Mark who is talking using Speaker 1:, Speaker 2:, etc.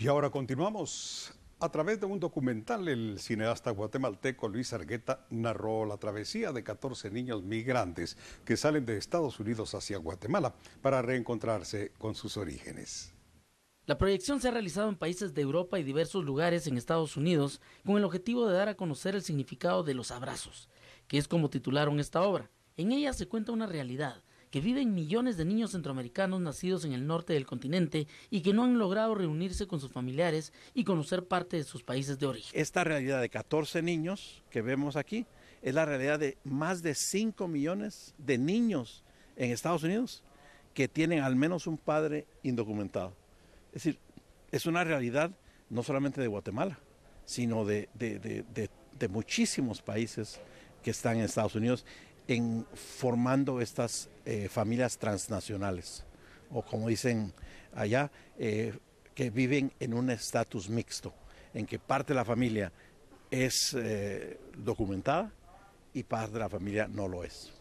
Speaker 1: Y ahora continuamos. A través de un documental, el cineasta guatemalteco Luis Argueta narró la travesía de 14 niños migrantes que salen de Estados Unidos hacia Guatemala para reencontrarse con sus orígenes.
Speaker 2: La proyección se ha realizado en países de Europa y diversos lugares en Estados Unidos con el objetivo de dar a conocer el significado de los abrazos, que es como titularon esta obra. En ella se cuenta una realidad, que viven millones de niños centroamericanos nacidos en el norte del continente y que no han logrado reunirse con sus familiares y conocer parte de sus países de origen. Esta realidad de 14 niños que vemos aquí es la realidad de más de 5 millones
Speaker 3: de niños en Estados Unidos que tienen al menos un padre indocumentado. Es decir, es una realidad no solamente de Guatemala, sino de, de muchísimos países que están en Estados Unidos en formando estas eh, familias transnacionales, o como dicen allá, eh, que viven en un estatus mixto, en que parte de la familia es eh, documentada y parte de la familia no lo es.